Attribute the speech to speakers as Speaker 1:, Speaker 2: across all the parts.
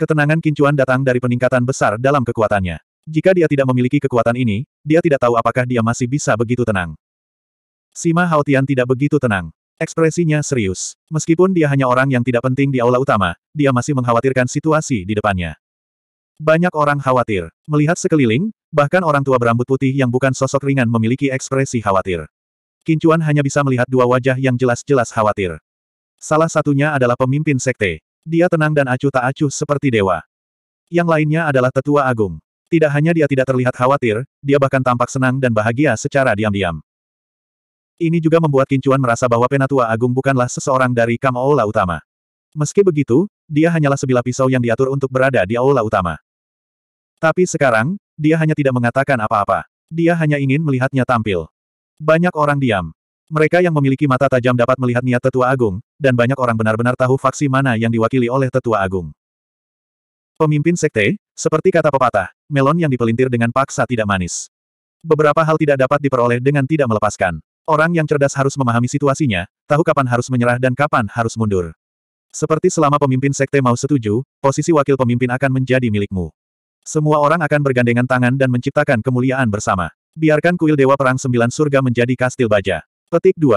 Speaker 1: Ketenangan kincuan datang dari peningkatan besar dalam kekuatannya. Jika dia tidak memiliki kekuatan ini, dia tidak tahu apakah dia masih bisa begitu tenang. Sima Haotian tidak begitu tenang. Ekspresinya serius. Meskipun dia hanya orang yang tidak penting di aula utama, dia masih mengkhawatirkan situasi di depannya. Banyak orang khawatir. Melihat sekeliling, bahkan orang tua berambut putih yang bukan sosok ringan memiliki ekspresi khawatir. Kincuan hanya bisa melihat dua wajah yang jelas-jelas khawatir. Salah satunya adalah pemimpin sekte. Dia tenang dan acuh tak acuh seperti dewa. Yang lainnya adalah tetua agung. Tidak hanya dia tidak terlihat khawatir, dia bahkan tampak senang dan bahagia secara diam-diam. Ini juga membuat Kincuan merasa bahwa Penatua Agung bukanlah seseorang dari Kam Aula Utama. Meski begitu, dia hanyalah sebilah pisau yang diatur untuk berada di Aula Utama. Tapi sekarang, dia hanya tidak mengatakan apa-apa. Dia hanya ingin melihatnya tampil. Banyak orang diam. Mereka yang memiliki mata tajam dapat melihat niat tetua agung, dan banyak orang benar-benar tahu faksi mana yang diwakili oleh tetua agung. Pemimpin sekte, seperti kata pepatah, melon yang dipelintir dengan paksa tidak manis. Beberapa hal tidak dapat diperoleh dengan tidak melepaskan. Orang yang cerdas harus memahami situasinya, tahu kapan harus menyerah dan kapan harus mundur. Seperti selama pemimpin sekte mau setuju, posisi wakil pemimpin akan menjadi milikmu. Semua orang akan bergandengan tangan dan menciptakan kemuliaan bersama. Biarkan kuil Dewa Perang Sembilan Surga menjadi kastil baja. Petik 2.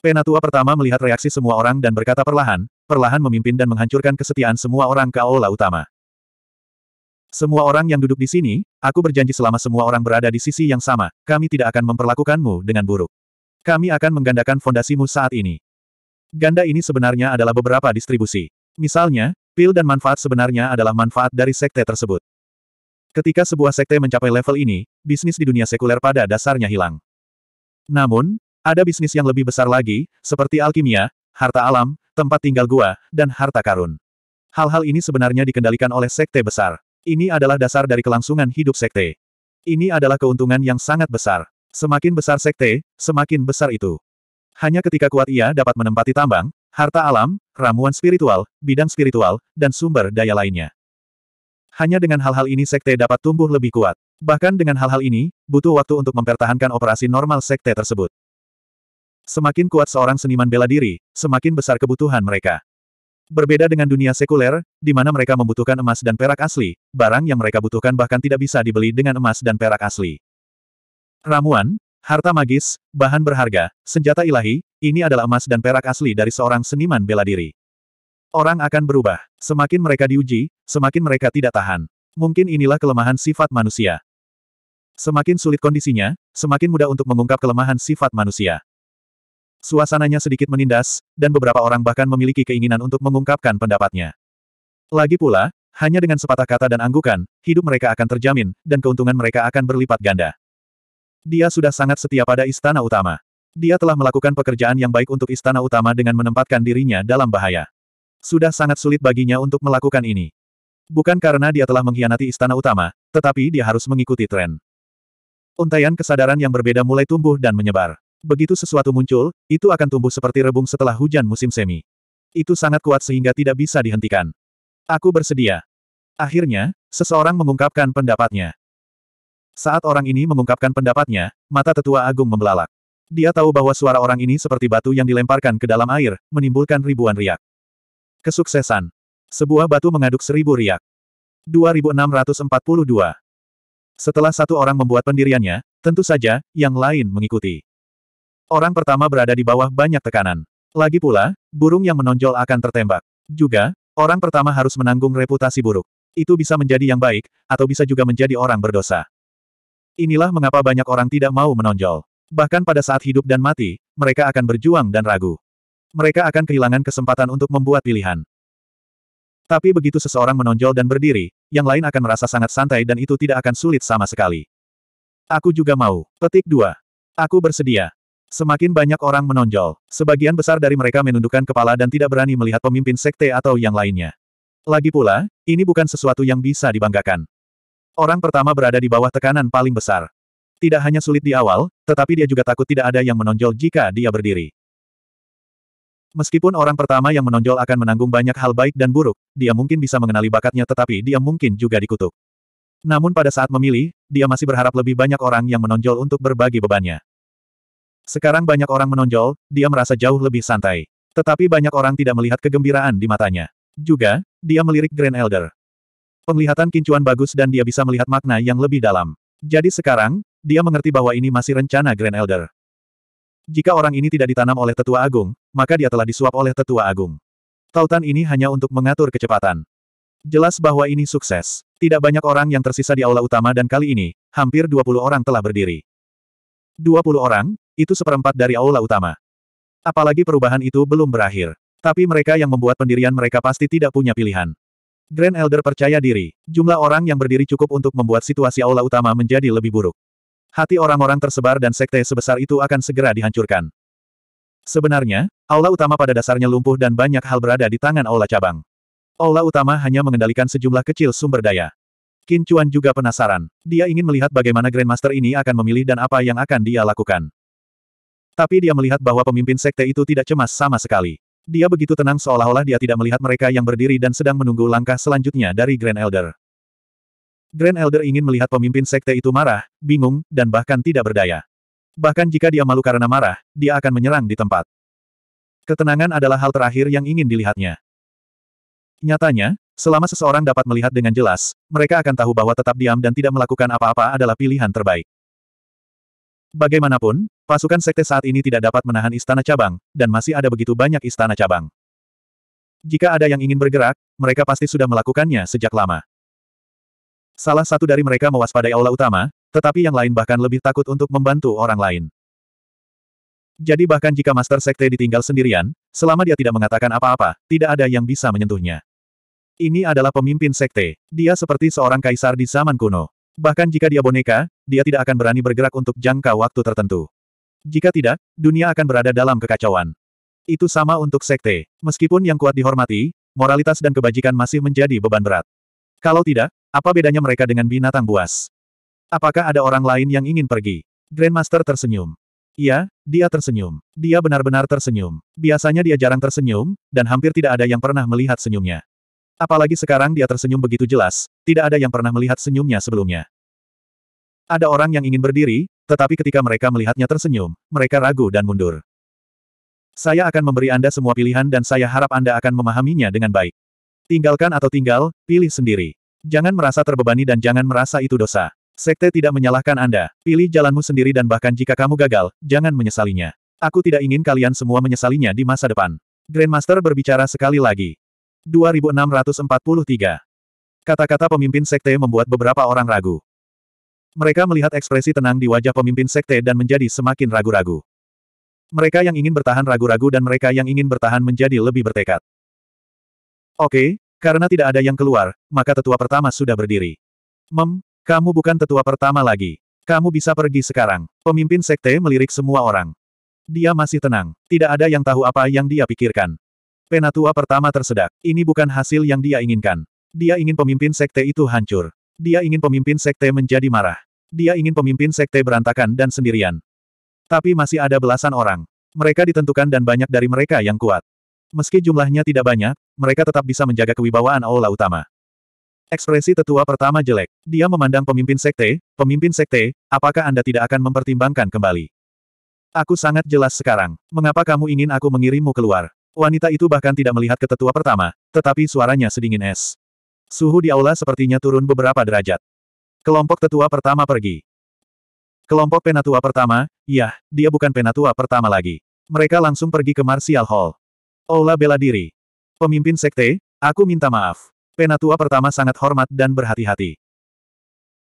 Speaker 1: Penatua pertama melihat reaksi semua orang dan berkata perlahan, perlahan memimpin dan menghancurkan kesetiaan semua orang ke aula utama. Semua orang yang duduk di sini, aku berjanji selama semua orang berada di sisi yang sama, kami tidak akan memperlakukanmu dengan buruk. Kami akan menggandakan fondasimu saat ini. Ganda ini sebenarnya adalah beberapa distribusi. Misalnya, pil dan manfaat sebenarnya adalah manfaat dari sekte tersebut. Ketika sebuah sekte mencapai level ini, bisnis di dunia sekuler pada dasarnya hilang. Namun, ada bisnis yang lebih besar lagi, seperti alkimia, harta alam, tempat tinggal gua, dan harta karun. Hal-hal ini sebenarnya dikendalikan oleh sekte besar. Ini adalah dasar dari kelangsungan hidup sekte. Ini adalah keuntungan yang sangat besar. Semakin besar sekte, semakin besar itu. Hanya ketika kuat ia dapat menempati tambang, harta alam, ramuan spiritual, bidang spiritual, dan sumber daya lainnya. Hanya dengan hal-hal ini sekte dapat tumbuh lebih kuat. Bahkan dengan hal-hal ini, butuh waktu untuk mempertahankan operasi normal sekte tersebut. Semakin kuat seorang seniman bela diri, semakin besar kebutuhan mereka. Berbeda dengan dunia sekuler, di mana mereka membutuhkan emas dan perak asli, barang yang mereka butuhkan bahkan tidak bisa dibeli dengan emas dan perak asli. Ramuan, harta magis, bahan berharga, senjata ilahi, ini adalah emas dan perak asli dari seorang seniman bela diri. Orang akan berubah. Semakin mereka diuji, semakin mereka tidak tahan. Mungkin inilah kelemahan sifat manusia. Semakin sulit kondisinya, semakin mudah untuk mengungkap kelemahan sifat manusia. Suasananya sedikit menindas, dan beberapa orang bahkan memiliki keinginan untuk mengungkapkan pendapatnya. Lagi pula, hanya dengan sepatah kata dan anggukan, hidup mereka akan terjamin, dan keuntungan mereka akan berlipat ganda. Dia sudah sangat setia pada istana utama. Dia telah melakukan pekerjaan yang baik untuk istana utama dengan menempatkan dirinya dalam bahaya. Sudah sangat sulit baginya untuk melakukan ini. Bukan karena dia telah mengkhianati istana utama, tetapi dia harus mengikuti tren. Untaian kesadaran yang berbeda mulai tumbuh dan menyebar. Begitu sesuatu muncul, itu akan tumbuh seperti rebung setelah hujan musim semi. Itu sangat kuat sehingga tidak bisa dihentikan. Aku bersedia. Akhirnya, seseorang mengungkapkan pendapatnya. Saat orang ini mengungkapkan pendapatnya, mata tetua agung membelalak. Dia tahu bahwa suara orang ini seperti batu yang dilemparkan ke dalam air, menimbulkan ribuan riak. Kesuksesan. Sebuah batu mengaduk seribu riak. 2642. Setelah satu orang membuat pendiriannya, tentu saja, yang lain mengikuti. Orang pertama berada di bawah banyak tekanan. Lagi pula, burung yang menonjol akan tertembak. Juga, orang pertama harus menanggung reputasi buruk. Itu bisa menjadi yang baik, atau bisa juga menjadi orang berdosa. Inilah mengapa banyak orang tidak mau menonjol. Bahkan pada saat hidup dan mati, mereka akan berjuang dan ragu. Mereka akan kehilangan kesempatan untuk membuat pilihan. Tapi begitu seseorang menonjol dan berdiri, yang lain akan merasa sangat santai dan itu tidak akan sulit sama sekali. Aku juga mau. Petik 2. Aku bersedia. Semakin banyak orang menonjol, sebagian besar dari mereka menundukkan kepala dan tidak berani melihat pemimpin sekte atau yang lainnya. Lagi pula, ini bukan sesuatu yang bisa dibanggakan. Orang pertama berada di bawah tekanan paling besar. Tidak hanya sulit di awal, tetapi dia juga takut tidak ada yang menonjol jika dia berdiri. Meskipun orang pertama yang menonjol akan menanggung banyak hal baik dan buruk, dia mungkin bisa mengenali bakatnya tetapi dia mungkin juga dikutuk. Namun pada saat memilih, dia masih berharap lebih banyak orang yang menonjol untuk berbagi bebannya. Sekarang banyak orang menonjol, dia merasa jauh lebih santai. Tetapi banyak orang tidak melihat kegembiraan di matanya. Juga, dia melirik Grand Elder. Penglihatan kincuan bagus dan dia bisa melihat makna yang lebih dalam. Jadi sekarang, dia mengerti bahwa ini masih rencana Grand Elder. Jika orang ini tidak ditanam oleh tetua agung, maka dia telah disuap oleh tetua agung. Tautan ini hanya untuk mengatur kecepatan. Jelas bahwa ini sukses. Tidak banyak orang yang tersisa di aula utama dan kali ini, hampir 20 orang telah berdiri. 20 orang, itu seperempat dari aula utama. Apalagi perubahan itu belum berakhir. Tapi mereka yang membuat pendirian mereka pasti tidak punya pilihan. Grand Elder percaya diri, jumlah orang yang berdiri cukup untuk membuat situasi aula utama menjadi lebih buruk. Hati orang-orang tersebar dan sekte sebesar itu akan segera dihancurkan. Sebenarnya, aula utama pada dasarnya lumpuh dan banyak hal berada di tangan aula cabang. Aula utama hanya mengendalikan sejumlah kecil sumber daya. Qin Chuan juga penasaran. Dia ingin melihat bagaimana Grandmaster ini akan memilih dan apa yang akan dia lakukan. Tapi dia melihat bahwa pemimpin sekte itu tidak cemas sama sekali. Dia begitu tenang seolah-olah dia tidak melihat mereka yang berdiri dan sedang menunggu langkah selanjutnya dari Grand Elder. Grand Elder ingin melihat pemimpin sekte itu marah, bingung, dan bahkan tidak berdaya. Bahkan jika dia malu karena marah, dia akan menyerang di tempat. Ketenangan adalah hal terakhir yang ingin dilihatnya. Nyatanya, selama seseorang dapat melihat dengan jelas, mereka akan tahu bahwa tetap diam dan tidak melakukan apa-apa adalah pilihan terbaik. Bagaimanapun, pasukan sekte saat ini tidak dapat menahan istana cabang, dan masih ada begitu banyak istana cabang. Jika ada yang ingin bergerak, mereka pasti sudah melakukannya sejak lama. Salah satu dari mereka mewaspadai aula utama, tetapi yang lain bahkan lebih takut untuk membantu orang lain. Jadi bahkan jika Master Sekte ditinggal sendirian, selama dia tidak mengatakan apa-apa, tidak ada yang bisa menyentuhnya. Ini adalah pemimpin Sekte. Dia seperti seorang kaisar di zaman kuno. Bahkan jika dia boneka, dia tidak akan berani bergerak untuk jangka waktu tertentu. Jika tidak, dunia akan berada dalam kekacauan. Itu sama untuk Sekte. Meskipun yang kuat dihormati, moralitas dan kebajikan masih menjadi beban berat. Kalau tidak, apa bedanya mereka dengan binatang buas? Apakah ada orang lain yang ingin pergi? Grandmaster tersenyum. Iya, dia tersenyum. Dia benar-benar tersenyum. Biasanya dia jarang tersenyum, dan hampir tidak ada yang pernah melihat senyumnya. Apalagi sekarang dia tersenyum begitu jelas, tidak ada yang pernah melihat senyumnya sebelumnya. Ada orang yang ingin berdiri, tetapi ketika mereka melihatnya tersenyum, mereka ragu dan mundur. Saya akan memberi Anda semua pilihan dan saya harap Anda akan memahaminya dengan baik. Tinggalkan atau tinggal, pilih sendiri. Jangan merasa terbebani dan jangan merasa itu dosa. Sekte tidak menyalahkan Anda. Pilih jalanmu sendiri dan bahkan jika kamu gagal, jangan menyesalinya. Aku tidak ingin kalian semua menyesalinya di masa depan. Grandmaster berbicara sekali lagi. 2643 Kata-kata pemimpin sekte membuat beberapa orang ragu. Mereka melihat ekspresi tenang di wajah pemimpin sekte dan menjadi semakin ragu-ragu. Mereka yang ingin bertahan ragu-ragu dan mereka yang ingin bertahan menjadi lebih bertekad. Oke, karena tidak ada yang keluar, maka tetua pertama sudah berdiri. Mem, kamu bukan tetua pertama lagi. Kamu bisa pergi sekarang. Pemimpin sekte melirik semua orang. Dia masih tenang. Tidak ada yang tahu apa yang dia pikirkan. Penatua pertama tersedak. Ini bukan hasil yang dia inginkan. Dia ingin pemimpin sekte itu hancur. Dia ingin pemimpin sekte menjadi marah. Dia ingin pemimpin sekte berantakan dan sendirian. Tapi masih ada belasan orang. Mereka ditentukan dan banyak dari mereka yang kuat. Meski jumlahnya tidak banyak, mereka tetap bisa menjaga kewibawaan aula utama. Ekspresi tetua pertama jelek. Dia memandang pemimpin sekte, pemimpin sekte, apakah Anda tidak akan mempertimbangkan kembali? Aku sangat jelas sekarang. Mengapa kamu ingin aku mengirimmu keluar? Wanita itu bahkan tidak melihat ke tetua pertama, tetapi suaranya sedingin es. Suhu di aula sepertinya turun beberapa derajat. Kelompok tetua pertama pergi. Kelompok penatua pertama, yah, dia bukan penatua pertama lagi. Mereka langsung pergi ke Martial Hall. Aula bela diri. Pemimpin sekte, aku minta maaf. Penatua pertama sangat hormat dan berhati-hati.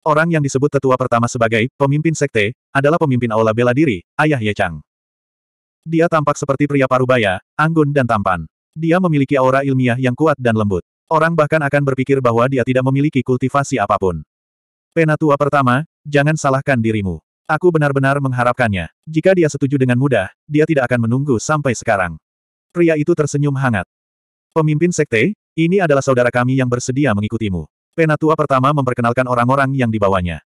Speaker 1: Orang yang disebut tetua pertama sebagai pemimpin sekte adalah pemimpin aula bela diri, Ayah Ye Chang. Dia tampak seperti pria parubaya, anggun dan tampan. Dia memiliki aura ilmiah yang kuat dan lembut. Orang bahkan akan berpikir bahwa dia tidak memiliki kultivasi apapun. Penatua pertama, jangan salahkan dirimu. Aku benar-benar mengharapkannya. Jika dia setuju dengan mudah, dia tidak akan menunggu sampai sekarang. Pria itu tersenyum hangat. Pemimpin sekte, ini adalah saudara kami yang bersedia mengikutimu. Penatua pertama memperkenalkan orang-orang yang dibawanya.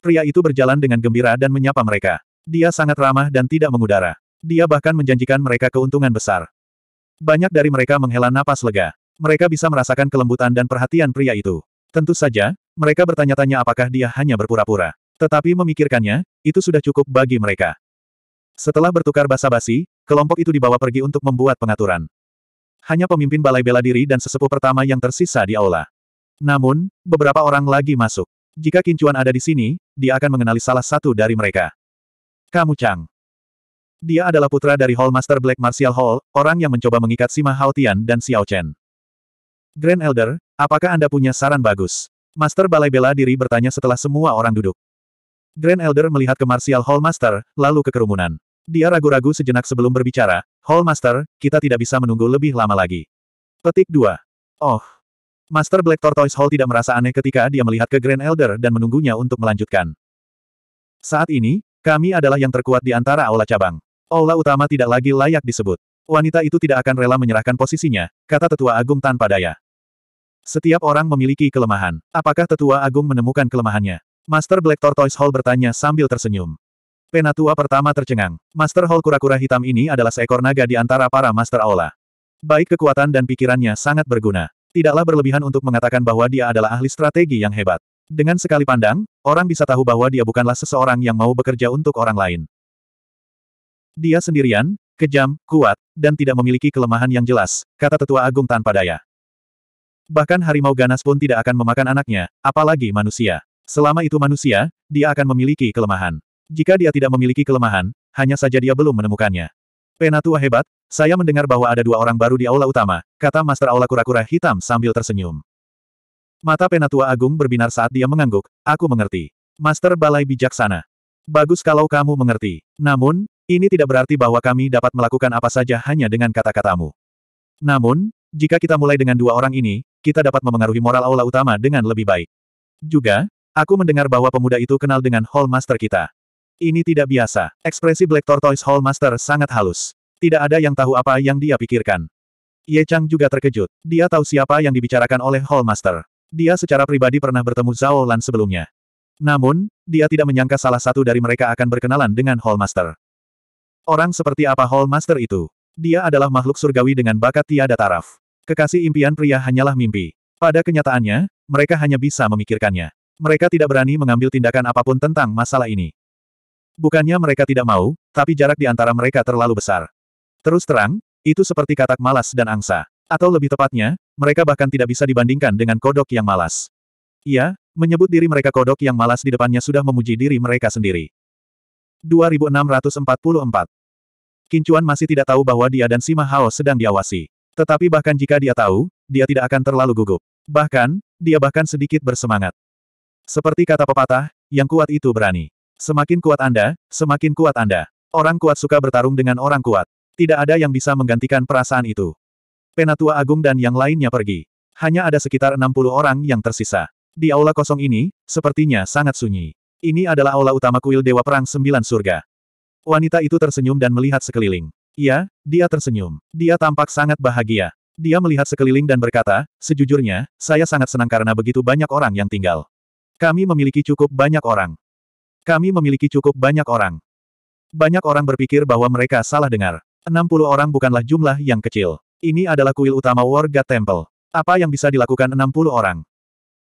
Speaker 1: Pria itu berjalan dengan gembira dan menyapa mereka. Dia sangat ramah dan tidak mengudara. Dia bahkan menjanjikan mereka keuntungan besar. Banyak dari mereka menghela napas lega. Mereka bisa merasakan kelembutan dan perhatian pria itu. Tentu saja, mereka bertanya-tanya apakah dia hanya berpura-pura. Tetapi memikirkannya, itu sudah cukup bagi mereka. Setelah bertukar basa-basi, kelompok itu dibawa pergi untuk membuat pengaturan. Hanya pemimpin balai bela diri dan sesepuh pertama yang tersisa di aula. Namun, beberapa orang lagi masuk. Jika Kincuan ada di sini, dia akan mengenali salah satu dari mereka. Kamu Chang. Dia adalah putra dari Hall Master Black Martial Hall, orang yang mencoba mengikat Sima Haotian dan Xiao Chen. Grand Elder, apakah Anda punya saran bagus? Master Balai Bela Diri bertanya setelah semua orang duduk. Grand Elder melihat ke Martial Hall Master, lalu ke kerumunan. Dia ragu-ragu sejenak sebelum berbicara, Hall Master, kita tidak bisa menunggu lebih lama lagi. Petik 2. Oh. Master Black Tortoise Hall tidak merasa aneh ketika dia melihat ke Grand Elder dan menunggunya untuk melanjutkan. Saat ini, kami adalah yang terkuat di antara aula cabang. Aula utama tidak lagi layak disebut. Wanita itu tidak akan rela menyerahkan posisinya, kata Tetua Agung tanpa daya. Setiap orang memiliki kelemahan. Apakah Tetua Agung menemukan kelemahannya? Master Black Tortoise Hall bertanya sambil tersenyum. Penatua pertama tercengang. Master Hall kura-kura hitam ini adalah seekor naga di antara para Master Aula. Baik kekuatan dan pikirannya sangat berguna. Tidaklah berlebihan untuk mengatakan bahwa dia adalah ahli strategi yang hebat. Dengan sekali pandang, orang bisa tahu bahwa dia bukanlah seseorang yang mau bekerja untuk orang lain. Dia sendirian, kejam, kuat, dan tidak memiliki kelemahan yang jelas, kata tetua agung tanpa daya. Bahkan harimau ganas pun tidak akan memakan anaknya, apalagi manusia. Selama itu manusia, dia akan memiliki kelemahan. Jika dia tidak memiliki kelemahan, hanya saja dia belum menemukannya. Penatua hebat, saya mendengar bahwa ada dua orang baru di aula utama, kata Master Aula Kura-Kura Hitam sambil tersenyum. Mata Penatua Agung berbinar saat dia mengangguk, aku mengerti. Master Balai Bijaksana. Bagus kalau kamu mengerti. Namun, ini tidak berarti bahwa kami dapat melakukan apa saja hanya dengan kata-katamu. Namun, jika kita mulai dengan dua orang ini, kita dapat memengaruhi moral aula utama dengan lebih baik. Juga, aku mendengar bahwa pemuda itu kenal dengan Hall Master kita. Ini tidak biasa. Ekspresi Black Tortoise Hall Master sangat halus. Tidak ada yang tahu apa yang dia pikirkan. Ye Chang juga terkejut. Dia tahu siapa yang dibicarakan oleh Hall Master. Dia secara pribadi pernah bertemu Zhao Lan sebelumnya. Namun, dia tidak menyangka salah satu dari mereka akan berkenalan dengan Hall Master. Orang seperti apa Hall Master itu? Dia adalah makhluk surgawi dengan bakat tiada taraf. Kekasih impian pria hanyalah mimpi. Pada kenyataannya, mereka hanya bisa memikirkannya. Mereka tidak berani mengambil tindakan apapun tentang masalah ini. Bukannya mereka tidak mau, tapi jarak di antara mereka terlalu besar. Terus terang, itu seperti katak malas dan angsa. Atau lebih tepatnya, mereka bahkan tidak bisa dibandingkan dengan kodok yang malas. Ia, menyebut diri mereka kodok yang malas di depannya sudah memuji diri mereka sendiri. 2644 Kincuan masih tidak tahu bahwa dia dan Sima Hao sedang diawasi. Tetapi bahkan jika dia tahu, dia tidak akan terlalu gugup. Bahkan, dia bahkan sedikit bersemangat. Seperti kata pepatah, yang kuat itu berani. Semakin kuat Anda, semakin kuat Anda. Orang kuat suka bertarung dengan orang kuat. Tidak ada yang bisa menggantikan perasaan itu. Penatua Agung dan yang lainnya pergi. Hanya ada sekitar 60 orang yang tersisa. Di aula kosong ini, sepertinya sangat sunyi. Ini adalah aula utama kuil Dewa Perang Sembilan Surga. Wanita itu tersenyum dan melihat sekeliling. Iya, dia tersenyum. Dia tampak sangat bahagia. Dia melihat sekeliling dan berkata, sejujurnya, saya sangat senang karena begitu banyak orang yang tinggal. Kami memiliki cukup banyak orang. Kami memiliki cukup banyak orang. Banyak orang berpikir bahwa mereka salah dengar. 60 orang bukanlah jumlah yang kecil. Ini adalah kuil utama War God Temple. Apa yang bisa dilakukan 60 orang?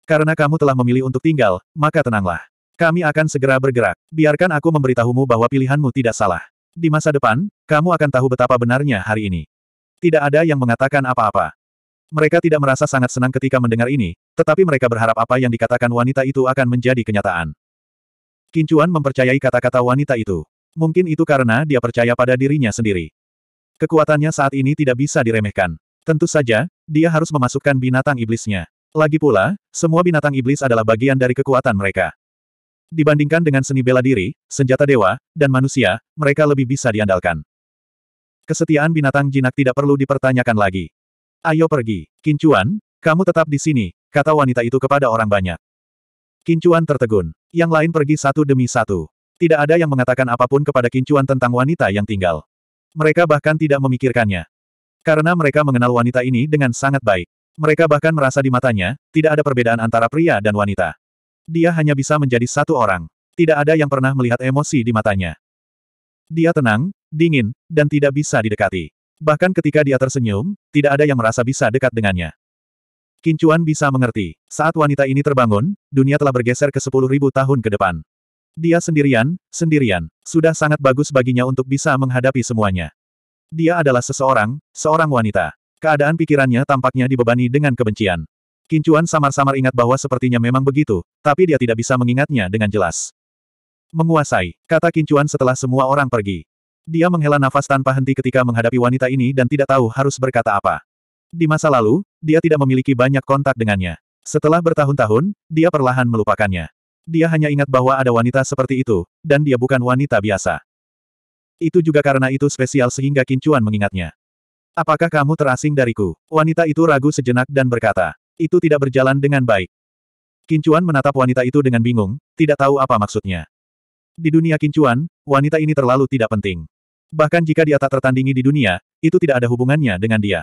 Speaker 1: Karena kamu telah memilih untuk tinggal, maka tenanglah. Kami akan segera bergerak. Biarkan aku memberitahumu bahwa pilihanmu tidak salah. Di masa depan, kamu akan tahu betapa benarnya hari ini. Tidak ada yang mengatakan apa-apa. Mereka tidak merasa sangat senang ketika mendengar ini, tetapi mereka berharap apa yang dikatakan wanita itu akan menjadi kenyataan. Kincuan mempercayai kata-kata wanita itu. Mungkin itu karena dia percaya pada dirinya sendiri. Kekuatannya saat ini tidak bisa diremehkan. Tentu saja, dia harus memasukkan binatang iblisnya. Lagi pula, semua binatang iblis adalah bagian dari kekuatan mereka. Dibandingkan dengan seni bela diri, senjata dewa, dan manusia, mereka lebih bisa diandalkan. Kesetiaan binatang jinak tidak perlu dipertanyakan lagi. Ayo pergi, Kincuan, kamu tetap di sini, kata wanita itu kepada orang banyak. Kincuan tertegun. Yang lain pergi satu demi satu. Tidak ada yang mengatakan apapun kepada Kincuan tentang wanita yang tinggal. Mereka bahkan tidak memikirkannya. Karena mereka mengenal wanita ini dengan sangat baik. Mereka bahkan merasa di matanya, tidak ada perbedaan antara pria dan wanita. Dia hanya bisa menjadi satu orang. Tidak ada yang pernah melihat emosi di matanya. Dia tenang, dingin, dan tidak bisa didekati. Bahkan ketika dia tersenyum, tidak ada yang merasa bisa dekat dengannya. Kincuan bisa mengerti. Saat wanita ini terbangun, dunia telah bergeser ke sepuluh ribu tahun ke depan. Dia sendirian, sendirian. Sudah sangat bagus baginya untuk bisa menghadapi semuanya. Dia adalah seseorang, seorang wanita. Keadaan pikirannya tampaknya dibebani dengan kebencian. Kincuan samar-samar ingat bahwa sepertinya memang begitu, tapi dia tidak bisa mengingatnya dengan jelas. Menguasai, kata Kincuan setelah semua orang pergi. Dia menghela nafas tanpa henti ketika menghadapi wanita ini dan tidak tahu harus berkata apa. Di masa lalu, dia tidak memiliki banyak kontak dengannya. Setelah bertahun-tahun, dia perlahan melupakannya. Dia hanya ingat bahwa ada wanita seperti itu, dan dia bukan wanita biasa. Itu juga karena itu spesial sehingga Kincuan mengingatnya. Apakah kamu terasing dariku? Wanita itu ragu sejenak dan berkata, itu tidak berjalan dengan baik. Kincuan menatap wanita itu dengan bingung, tidak tahu apa maksudnya. Di dunia Kincuan, wanita ini terlalu tidak penting. Bahkan jika dia tak tertandingi di dunia, itu tidak ada hubungannya dengan dia.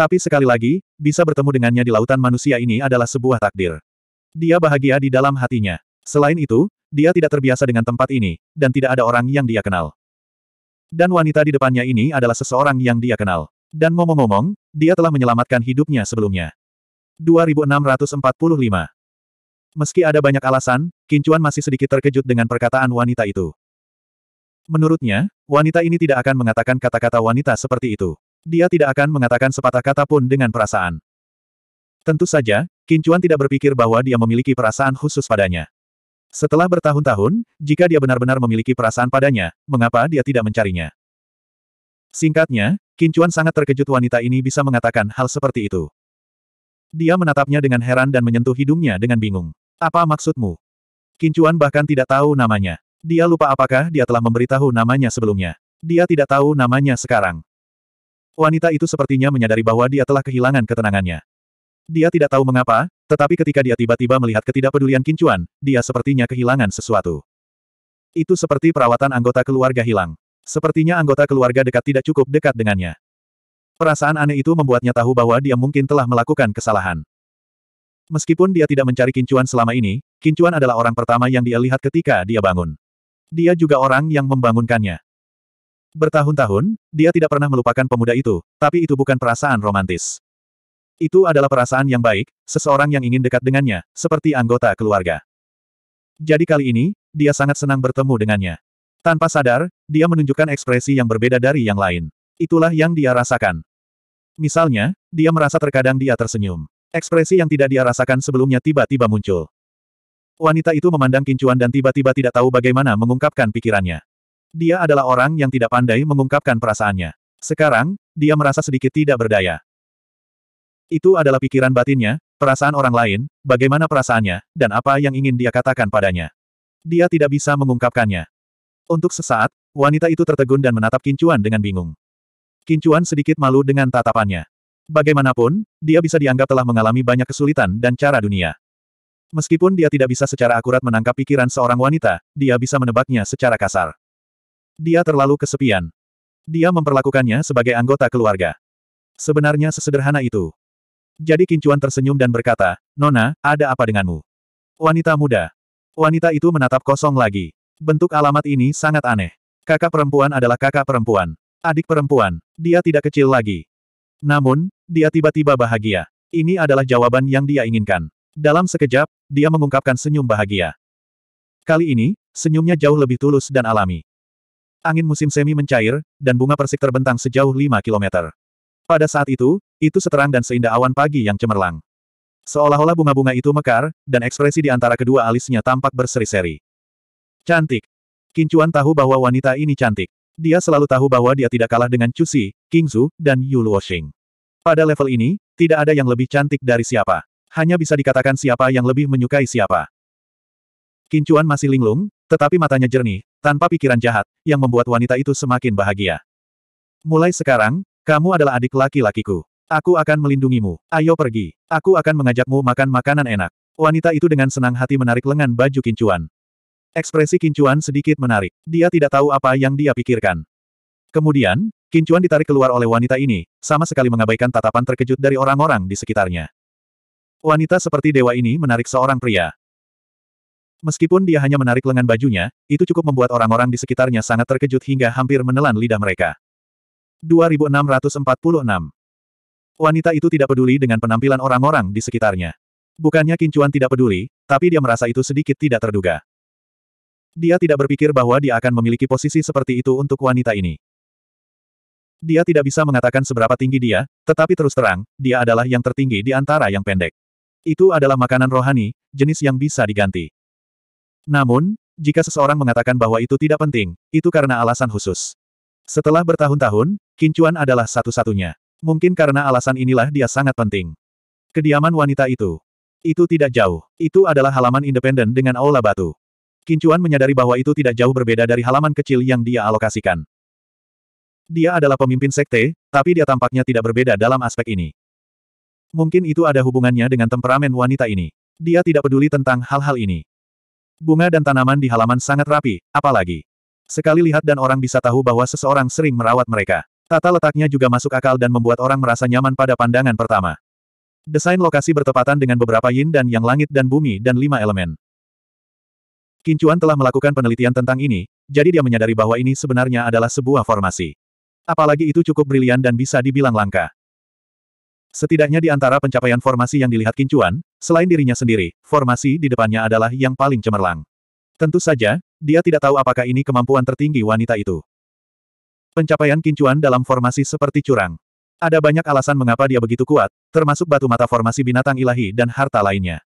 Speaker 1: Tapi sekali lagi, bisa bertemu dengannya di lautan manusia ini adalah sebuah takdir. Dia bahagia di dalam hatinya. Selain itu, dia tidak terbiasa dengan tempat ini, dan tidak ada orang yang dia kenal. Dan wanita di depannya ini adalah seseorang yang dia kenal. Dan ngomong-ngomong, dia telah menyelamatkan hidupnya sebelumnya. 2645 Meski ada banyak alasan, Kincuan masih sedikit terkejut dengan perkataan wanita itu. Menurutnya, wanita ini tidak akan mengatakan kata-kata wanita seperti itu. Dia tidak akan mengatakan sepatah kata pun dengan perasaan. Tentu saja, Kincuan tidak berpikir bahwa dia memiliki perasaan khusus padanya. Setelah bertahun-tahun, jika dia benar-benar memiliki perasaan padanya, mengapa dia tidak mencarinya? Singkatnya, Kincuan sangat terkejut wanita ini bisa mengatakan hal seperti itu. Dia menatapnya dengan heran dan menyentuh hidungnya dengan bingung. Apa maksudmu? Kincuan bahkan tidak tahu namanya. Dia lupa apakah dia telah memberitahu namanya sebelumnya. Dia tidak tahu namanya sekarang. Wanita itu sepertinya menyadari bahwa dia telah kehilangan ketenangannya. Dia tidak tahu mengapa, tetapi ketika dia tiba-tiba melihat ketidakpedulian Kincuan, dia sepertinya kehilangan sesuatu. Itu seperti perawatan anggota keluarga hilang. Sepertinya anggota keluarga dekat tidak cukup dekat dengannya. Perasaan aneh itu membuatnya tahu bahwa dia mungkin telah melakukan kesalahan. Meskipun dia tidak mencari Kincuan selama ini, Kincuan adalah orang pertama yang dia lihat ketika dia bangun. Dia juga orang yang membangunkannya. Bertahun-tahun, dia tidak pernah melupakan pemuda itu, tapi itu bukan perasaan romantis. Itu adalah perasaan yang baik, seseorang yang ingin dekat dengannya, seperti anggota keluarga. Jadi kali ini, dia sangat senang bertemu dengannya. Tanpa sadar, dia menunjukkan ekspresi yang berbeda dari yang lain. Itulah yang dia rasakan. Misalnya, dia merasa terkadang dia tersenyum. Ekspresi yang tidak dia rasakan sebelumnya tiba-tiba muncul. Wanita itu memandang kincuan dan tiba-tiba tidak tahu bagaimana mengungkapkan pikirannya. Dia adalah orang yang tidak pandai mengungkapkan perasaannya. Sekarang, dia merasa sedikit tidak berdaya. Itu adalah pikiran batinnya, perasaan orang lain, bagaimana perasaannya, dan apa yang ingin dia katakan padanya. Dia tidak bisa mengungkapkannya. Untuk sesaat, wanita itu tertegun dan menatap Kincuan dengan bingung. Kincuan sedikit malu dengan tatapannya. Bagaimanapun, dia bisa dianggap telah mengalami banyak kesulitan dan cara dunia. Meskipun dia tidak bisa secara akurat menangkap pikiran seorang wanita, dia bisa menebaknya secara kasar. Dia terlalu kesepian. Dia memperlakukannya sebagai anggota keluarga. Sebenarnya sesederhana itu. Jadi Kincuan tersenyum dan berkata, Nona, ada apa denganmu? Wanita muda. Wanita itu menatap kosong lagi. Bentuk alamat ini sangat aneh. Kakak perempuan adalah kakak perempuan. Adik perempuan. Dia tidak kecil lagi. Namun, dia tiba-tiba bahagia. Ini adalah jawaban yang dia inginkan. Dalam sekejap, dia mengungkapkan senyum bahagia. Kali ini, senyumnya jauh lebih tulus dan alami. Angin musim semi mencair, dan bunga persik terbentang sejauh 5 km. Pada saat itu, itu seterang dan seindah awan pagi yang cemerlang. Seolah-olah bunga-bunga itu mekar, dan ekspresi di antara kedua alisnya tampak berseri-seri. Cantik. Kincuan tahu bahwa wanita ini cantik. Dia selalu tahu bahwa dia tidak kalah dengan Chu King Zhu, dan Yu Luoxing. Pada level ini, tidak ada yang lebih cantik dari siapa. Hanya bisa dikatakan siapa yang lebih menyukai siapa. Kincuan masih linglung, tetapi matanya jernih, tanpa pikiran jahat, yang membuat wanita itu semakin bahagia. Mulai sekarang, kamu adalah adik laki-lakiku. Aku akan melindungimu. Ayo pergi. Aku akan mengajakmu makan makanan enak. Wanita itu dengan senang hati menarik lengan baju kincuan. Ekspresi kincuan sedikit menarik. Dia tidak tahu apa yang dia pikirkan. Kemudian, kincuan ditarik keluar oleh wanita ini, sama sekali mengabaikan tatapan terkejut dari orang-orang di sekitarnya. Wanita seperti dewa ini menarik seorang pria. Meskipun dia hanya menarik lengan bajunya, itu cukup membuat orang-orang di sekitarnya sangat terkejut hingga hampir menelan lidah mereka. 2646 Wanita itu tidak peduli dengan penampilan orang-orang di sekitarnya. Bukannya Kincuan tidak peduli, tapi dia merasa itu sedikit tidak terduga. Dia tidak berpikir bahwa dia akan memiliki posisi seperti itu untuk wanita ini. Dia tidak bisa mengatakan seberapa tinggi dia, tetapi terus terang, dia adalah yang tertinggi di antara yang pendek. Itu adalah makanan rohani, jenis yang bisa diganti. Namun, jika seseorang mengatakan bahwa itu tidak penting, itu karena alasan khusus. Setelah bertahun-tahun, Kincuan adalah satu-satunya. Mungkin karena alasan inilah dia sangat penting. Kediaman wanita itu. Itu tidak jauh. Itu adalah halaman independen dengan aula batu. Kincuan menyadari bahwa itu tidak jauh berbeda dari halaman kecil yang dia alokasikan. Dia adalah pemimpin sekte, tapi dia tampaknya tidak berbeda dalam aspek ini. Mungkin itu ada hubungannya dengan temperamen wanita ini. Dia tidak peduli tentang hal-hal ini. Bunga dan tanaman di halaman sangat rapi, apalagi. Sekali lihat dan orang bisa tahu bahwa seseorang sering merawat mereka. Tata letaknya juga masuk akal dan membuat orang merasa nyaman pada pandangan pertama. Desain lokasi bertepatan dengan beberapa yin dan yang langit dan bumi dan lima elemen. Kincuan telah melakukan penelitian tentang ini, jadi dia menyadari bahwa ini sebenarnya adalah sebuah formasi. Apalagi itu cukup brilian dan bisa dibilang langka. Setidaknya di antara pencapaian formasi yang dilihat Kincuan, selain dirinya sendiri, formasi di depannya adalah yang paling cemerlang. Tentu saja, dia tidak tahu apakah ini kemampuan tertinggi wanita itu. Pencapaian Kincuan dalam formasi seperti curang. Ada banyak alasan mengapa dia begitu kuat, termasuk batu mata formasi binatang ilahi dan harta lainnya.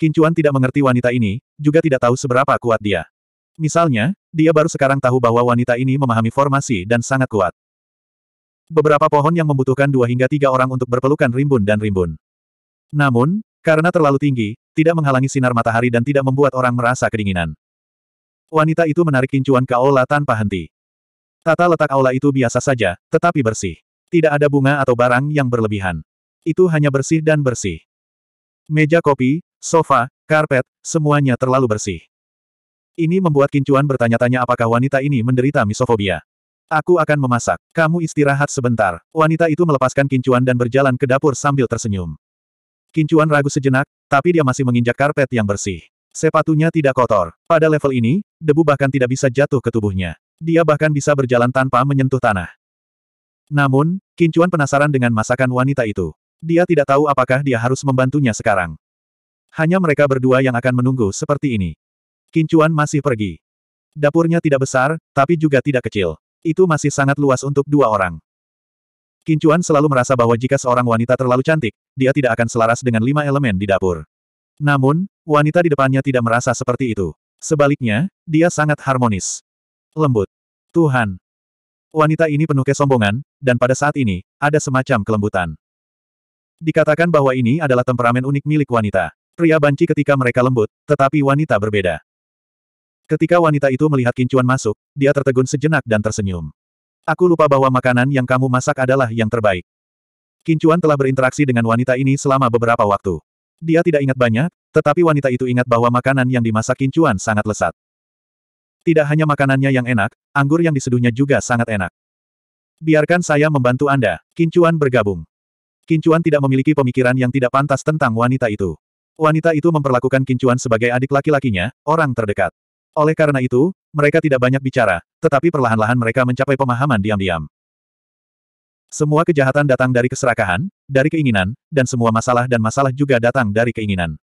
Speaker 1: Kincuan tidak mengerti wanita ini, juga tidak tahu seberapa kuat dia. Misalnya, dia baru sekarang tahu bahwa wanita ini memahami formasi dan sangat kuat beberapa pohon yang membutuhkan dua hingga tiga orang untuk berpelukan rimbun dan rimbun. Namun, karena terlalu tinggi, tidak menghalangi sinar matahari dan tidak membuat orang merasa kedinginan. Wanita itu menarik kincuan ke aula tanpa henti. Tata letak aula itu biasa saja, tetapi bersih. Tidak ada bunga atau barang yang berlebihan. Itu hanya bersih dan bersih. Meja kopi, sofa, karpet, semuanya terlalu bersih. Ini membuat kincuan bertanya-tanya apakah wanita ini menderita misofobia. Aku akan memasak. Kamu istirahat sebentar. Wanita itu melepaskan kincuan dan berjalan ke dapur sambil tersenyum. Kincuan ragu sejenak, tapi dia masih menginjak karpet yang bersih. Sepatunya tidak kotor. Pada level ini, debu bahkan tidak bisa jatuh ke tubuhnya. Dia bahkan bisa berjalan tanpa menyentuh tanah. Namun, Kincuan penasaran dengan masakan wanita itu. Dia tidak tahu apakah dia harus membantunya sekarang. Hanya mereka berdua yang akan menunggu seperti ini. Kincuan masih pergi. Dapurnya tidak besar, tapi juga tidak kecil. Itu masih sangat luas untuk dua orang. Kincuan selalu merasa bahwa jika seorang wanita terlalu cantik, dia tidak akan selaras dengan lima elemen di dapur. Namun, wanita di depannya tidak merasa seperti itu. Sebaliknya, dia sangat harmonis. Lembut. Tuhan. Wanita ini penuh kesombongan, dan pada saat ini, ada semacam kelembutan. Dikatakan bahwa ini adalah temperamen unik milik wanita. Pria banci ketika mereka lembut, tetapi wanita berbeda. Ketika wanita itu melihat kincuan masuk, dia tertegun sejenak dan tersenyum. Aku lupa bahwa makanan yang kamu masak adalah yang terbaik. Kincuan telah berinteraksi dengan wanita ini selama beberapa waktu. Dia tidak ingat banyak, tetapi wanita itu ingat bahwa makanan yang dimasak Kincuan sangat lesat. Tidak hanya makanannya yang enak, anggur yang diseduhnya juga sangat enak. Biarkan saya membantu Anda, Kincuan bergabung. Kincuan tidak memiliki pemikiran yang tidak pantas tentang wanita itu. Wanita itu memperlakukan Kincuan sebagai adik laki-lakinya, orang terdekat. Oleh karena itu, mereka tidak banyak bicara, tetapi perlahan-lahan mereka mencapai pemahaman diam-diam. Semua kejahatan datang dari keserakahan, dari keinginan, dan semua masalah dan masalah juga datang dari keinginan.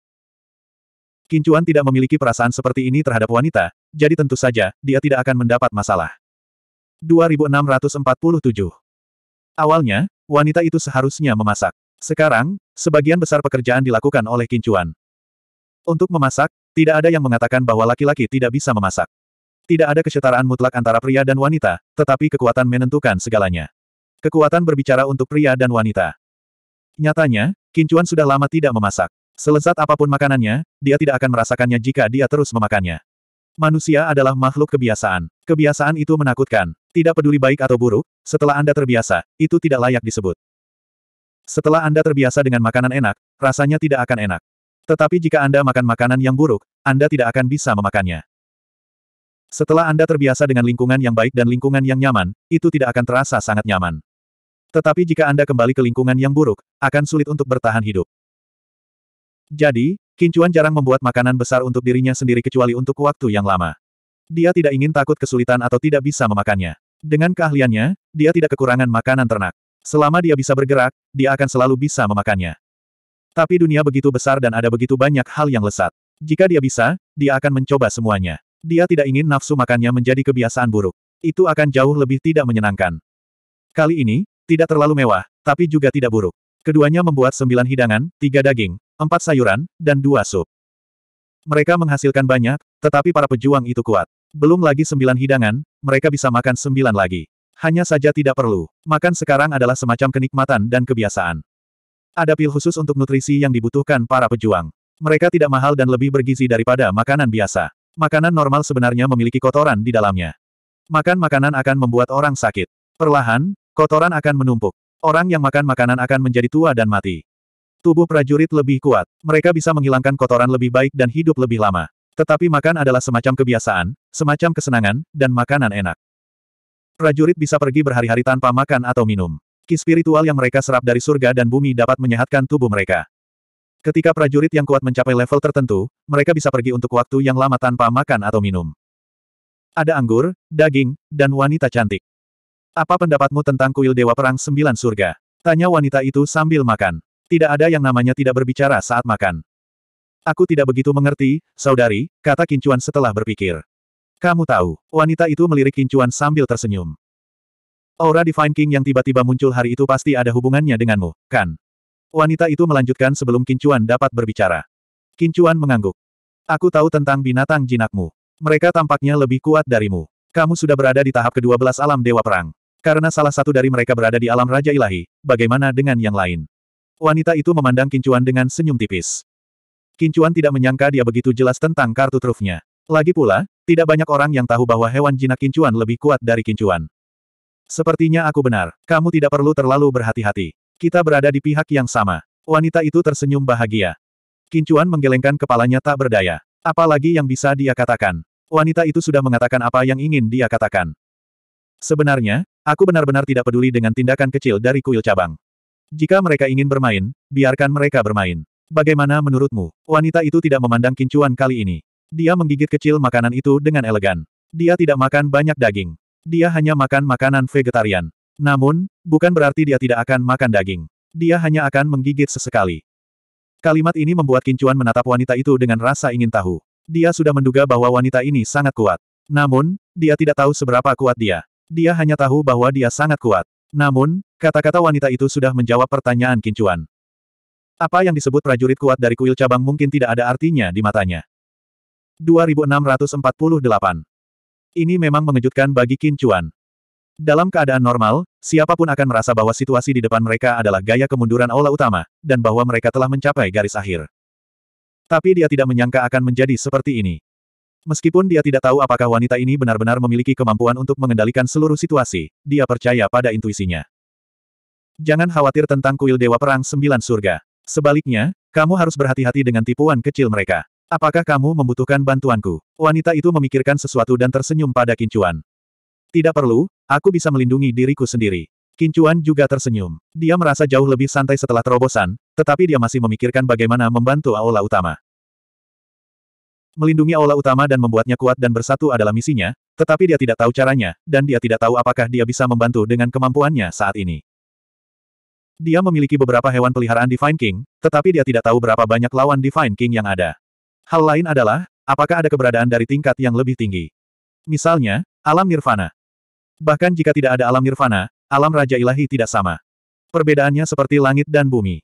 Speaker 1: Kincuan tidak memiliki perasaan seperti ini terhadap wanita, jadi tentu saja, dia tidak akan mendapat masalah. 2647 Awalnya, wanita itu seharusnya memasak. Sekarang, sebagian besar pekerjaan dilakukan oleh Kincuan. Untuk memasak, tidak ada yang mengatakan bahwa laki-laki tidak bisa memasak. Tidak ada kesetaraan mutlak antara pria dan wanita, tetapi kekuatan menentukan segalanya. Kekuatan berbicara untuk pria dan wanita. Nyatanya, Kincuan sudah lama tidak memasak. Selesat apapun makanannya, dia tidak akan merasakannya jika dia terus memakannya. Manusia adalah makhluk kebiasaan. Kebiasaan itu menakutkan. Tidak peduli baik atau buruk, setelah Anda terbiasa, itu tidak layak disebut. Setelah Anda terbiasa dengan makanan enak, rasanya tidak akan enak. Tetapi jika Anda makan makanan yang buruk, Anda tidak akan bisa memakannya. Setelah Anda terbiasa dengan lingkungan yang baik dan lingkungan yang nyaman, itu tidak akan terasa sangat nyaman. Tetapi jika Anda kembali ke lingkungan yang buruk, akan sulit untuk bertahan hidup. Jadi, Kincuan jarang membuat makanan besar untuk dirinya sendiri kecuali untuk waktu yang lama. Dia tidak ingin takut kesulitan atau tidak bisa memakannya. Dengan keahliannya, dia tidak kekurangan makanan ternak. Selama dia bisa bergerak, dia akan selalu bisa memakannya. Tapi dunia begitu besar dan ada begitu banyak hal yang lesat. Jika dia bisa, dia akan mencoba semuanya. Dia tidak ingin nafsu makannya menjadi kebiasaan buruk. Itu akan jauh lebih tidak menyenangkan. Kali ini, tidak terlalu mewah, tapi juga tidak buruk. Keduanya membuat sembilan hidangan, tiga daging, empat sayuran, dan dua sup. Mereka menghasilkan banyak, tetapi para pejuang itu kuat. Belum lagi sembilan hidangan, mereka bisa makan sembilan lagi. Hanya saja tidak perlu. Makan sekarang adalah semacam kenikmatan dan kebiasaan. Ada pil khusus untuk nutrisi yang dibutuhkan para pejuang. Mereka tidak mahal dan lebih bergizi daripada makanan biasa. Makanan normal sebenarnya memiliki kotoran di dalamnya. Makan makanan akan membuat orang sakit. Perlahan, kotoran akan menumpuk. Orang yang makan makanan akan menjadi tua dan mati. Tubuh prajurit lebih kuat. Mereka bisa menghilangkan kotoran lebih baik dan hidup lebih lama. Tetapi makan adalah semacam kebiasaan, semacam kesenangan, dan makanan enak. Prajurit bisa pergi berhari-hari tanpa makan atau minum. Ki spiritual yang mereka serap dari surga dan bumi dapat menyehatkan tubuh mereka. Ketika prajurit yang kuat mencapai level tertentu, mereka bisa pergi untuk waktu yang lama tanpa makan atau minum. Ada anggur, daging, dan wanita cantik. Apa pendapatmu tentang kuil Dewa Perang Sembilan Surga? Tanya wanita itu sambil makan. Tidak ada yang namanya tidak berbicara saat makan. Aku tidak begitu mengerti, saudari, kata Kincuan setelah berpikir. Kamu tahu, wanita itu melirik Kincuan sambil tersenyum. Aura Divine King yang tiba-tiba muncul hari itu pasti ada hubungannya denganmu, kan? Wanita itu melanjutkan sebelum Kincuan dapat berbicara. Kincuan mengangguk. Aku tahu tentang binatang jinakmu. Mereka tampaknya lebih kuat darimu. Kamu sudah berada di tahap kedua belas alam Dewa Perang. Karena salah satu dari mereka berada di alam Raja Ilahi, bagaimana dengan yang lain? Wanita itu memandang Kincuan dengan senyum tipis. Kincuan tidak menyangka dia begitu jelas tentang kartu trufnya. Lagi pula, tidak banyak orang yang tahu bahwa hewan jinak Kincuan lebih kuat dari Kincuan. Sepertinya aku benar. Kamu tidak perlu terlalu berhati-hati. Kita berada di pihak yang sama. Wanita itu tersenyum bahagia. Kincuan menggelengkan kepalanya tak berdaya. Apalagi yang bisa dia katakan. Wanita itu sudah mengatakan apa yang ingin dia katakan. Sebenarnya, aku benar-benar tidak peduli dengan tindakan kecil dari kuil cabang. Jika mereka ingin bermain, biarkan mereka bermain. Bagaimana menurutmu? Wanita itu tidak memandang kincuan kali ini. Dia menggigit kecil makanan itu dengan elegan. Dia tidak makan banyak daging. Dia hanya makan makanan vegetarian. Namun, bukan berarti dia tidak akan makan daging. Dia hanya akan menggigit sesekali. Kalimat ini membuat Kincuan menatap wanita itu dengan rasa ingin tahu. Dia sudah menduga bahwa wanita ini sangat kuat. Namun, dia tidak tahu seberapa kuat dia. Dia hanya tahu bahwa dia sangat kuat. Namun, kata-kata wanita itu sudah menjawab pertanyaan Kincuan. Apa yang disebut prajurit kuat dari kuil cabang mungkin tidak ada artinya di matanya. 2648 ini memang mengejutkan bagi Qin Chuan. Dalam keadaan normal, siapapun akan merasa bahwa situasi di depan mereka adalah gaya kemunduran aula utama, dan bahwa mereka telah mencapai garis akhir. Tapi dia tidak menyangka akan menjadi seperti ini. Meskipun dia tidak tahu apakah wanita ini benar-benar memiliki kemampuan untuk mengendalikan seluruh situasi, dia percaya pada intuisinya. Jangan khawatir tentang kuil Dewa Perang Sembilan Surga. Sebaliknya, kamu harus berhati-hati dengan tipuan kecil mereka. Apakah kamu membutuhkan bantuanku? Wanita itu memikirkan sesuatu dan tersenyum pada Kincuan. Tidak perlu, aku bisa melindungi diriku sendiri. Kincuan juga tersenyum. Dia merasa jauh lebih santai setelah terobosan, tetapi dia masih memikirkan bagaimana membantu aula utama. Melindungi aula utama dan membuatnya kuat dan bersatu adalah misinya, tetapi dia tidak tahu caranya, dan dia tidak tahu apakah dia bisa membantu dengan kemampuannya saat ini. Dia memiliki beberapa hewan peliharaan Divine King, tetapi dia tidak tahu berapa banyak lawan Divine King yang ada. Hal lain adalah, apakah ada keberadaan dari tingkat yang lebih tinggi? Misalnya, alam nirvana. Bahkan jika tidak ada alam nirvana, alam raja ilahi tidak sama. Perbedaannya seperti langit dan bumi.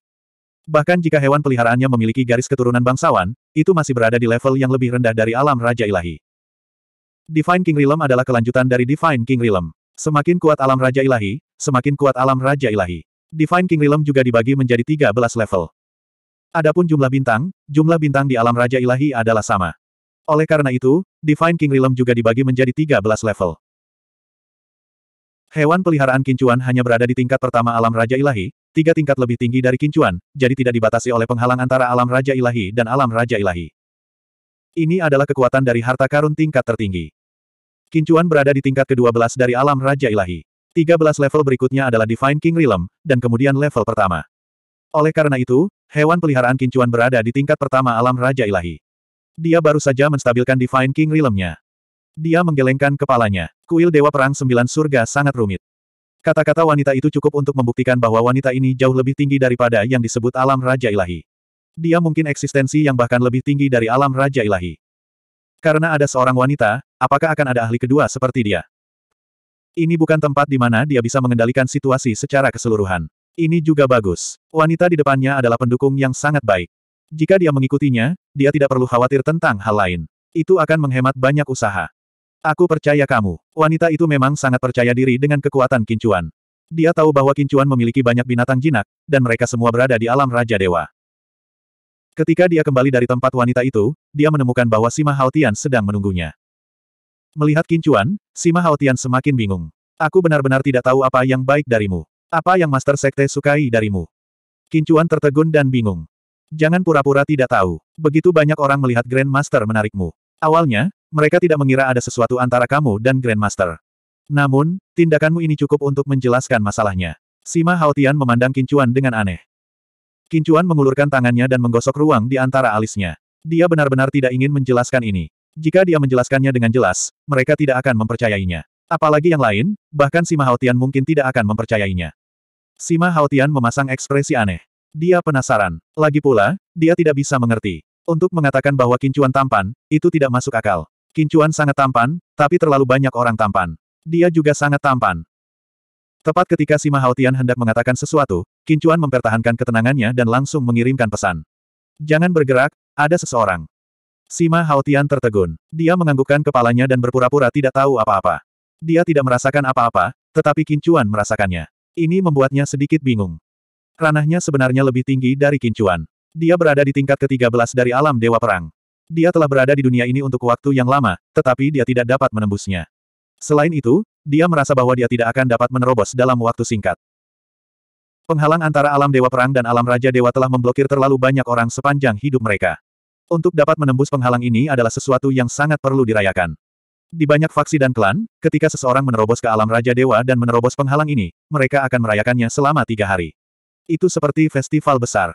Speaker 1: Bahkan jika hewan peliharaannya memiliki garis keturunan bangsawan, itu masih berada di level yang lebih rendah dari alam raja ilahi. Divine King Realm adalah kelanjutan dari Divine King Realm. Semakin kuat alam raja ilahi, semakin kuat alam raja ilahi. Divine King Realm juga dibagi menjadi 13 level. Adapun jumlah bintang, jumlah bintang di alam Raja Ilahi adalah sama. Oleh karena itu, Divine King Realm juga dibagi menjadi 13 level. Hewan peliharaan kincuan hanya berada di tingkat pertama alam Raja Ilahi, tiga tingkat lebih tinggi dari kincuan, jadi tidak dibatasi oleh penghalang antara alam Raja Ilahi dan alam Raja Ilahi. Ini adalah kekuatan dari harta karun tingkat tertinggi. Kincuan berada di tingkat ke-12 dari alam Raja Ilahi. 13 level berikutnya adalah Divine King Realm, dan kemudian level pertama. Oleh karena itu, hewan peliharaan kincuan berada di tingkat pertama alam Raja Ilahi. Dia baru saja menstabilkan Divine King Realm-nya. Dia menggelengkan kepalanya. Kuil Dewa Perang Sembilan Surga sangat rumit. Kata-kata wanita itu cukup untuk membuktikan bahwa wanita ini jauh lebih tinggi daripada yang disebut alam Raja Ilahi. Dia mungkin eksistensi yang bahkan lebih tinggi dari alam Raja Ilahi. Karena ada seorang wanita, apakah akan ada ahli kedua seperti dia? Ini bukan tempat di mana dia bisa mengendalikan situasi secara keseluruhan. Ini juga bagus. Wanita di depannya adalah pendukung yang sangat baik. Jika dia mengikutinya, dia tidak perlu khawatir tentang hal lain. Itu akan menghemat banyak usaha. Aku percaya kamu. Wanita itu memang sangat percaya diri dengan kekuatan kincuan. Dia tahu bahwa kincuan memiliki banyak binatang jinak, dan mereka semua berada di alam Raja Dewa. Ketika dia kembali dari tempat wanita itu, dia menemukan bahwa Sima Haotian sedang menunggunya. Melihat kincuan, Sima Haotian semakin bingung. Aku benar-benar tidak tahu apa yang baik darimu. Apa yang Master Sekte sukai darimu? Kincuan tertegun dan bingung. Jangan pura-pura tidak tahu. Begitu banyak orang melihat Grand Master menarikmu. Awalnya, mereka tidak mengira ada sesuatu antara kamu dan Grand Master. Namun, tindakanmu ini cukup untuk menjelaskan masalahnya. Sima Haotian memandang Kincuan dengan aneh. Kincuan mengulurkan tangannya dan menggosok ruang di antara alisnya. Dia benar-benar tidak ingin menjelaskan ini. Jika dia menjelaskannya dengan jelas, mereka tidak akan mempercayainya. Apalagi yang lain, bahkan Sima Haotian mungkin tidak akan mempercayainya. Sima Haotian memasang ekspresi aneh. Dia penasaran. Lagi pula, dia tidak bisa mengerti. Untuk mengatakan bahwa Kincuan tampan, itu tidak masuk akal. Kincuan sangat tampan, tapi terlalu banyak orang tampan. Dia juga sangat tampan. Tepat ketika Sima Haotian hendak mengatakan sesuatu, Kincuan mempertahankan ketenangannya dan langsung mengirimkan pesan. Jangan bergerak, ada seseorang. Sima Haotian tertegun. Dia menganggukkan kepalanya dan berpura-pura tidak tahu apa-apa. Dia tidak merasakan apa-apa, tetapi kincuan merasakannya. Ini membuatnya sedikit bingung. Ranahnya sebenarnya lebih tinggi dari kincuan. Dia berada di tingkat ke-13 dari alam Dewa Perang. Dia telah berada di dunia ini untuk waktu yang lama, tetapi dia tidak dapat menembusnya. Selain itu, dia merasa bahwa dia tidak akan dapat menerobos dalam waktu singkat. Penghalang antara alam Dewa Perang dan alam Raja Dewa telah memblokir terlalu banyak orang sepanjang hidup mereka. Untuk dapat menembus penghalang ini adalah sesuatu yang sangat perlu dirayakan. Di banyak faksi dan klan, ketika seseorang menerobos ke alam Raja Dewa dan menerobos penghalang ini, mereka akan merayakannya selama tiga hari. Itu seperti festival besar.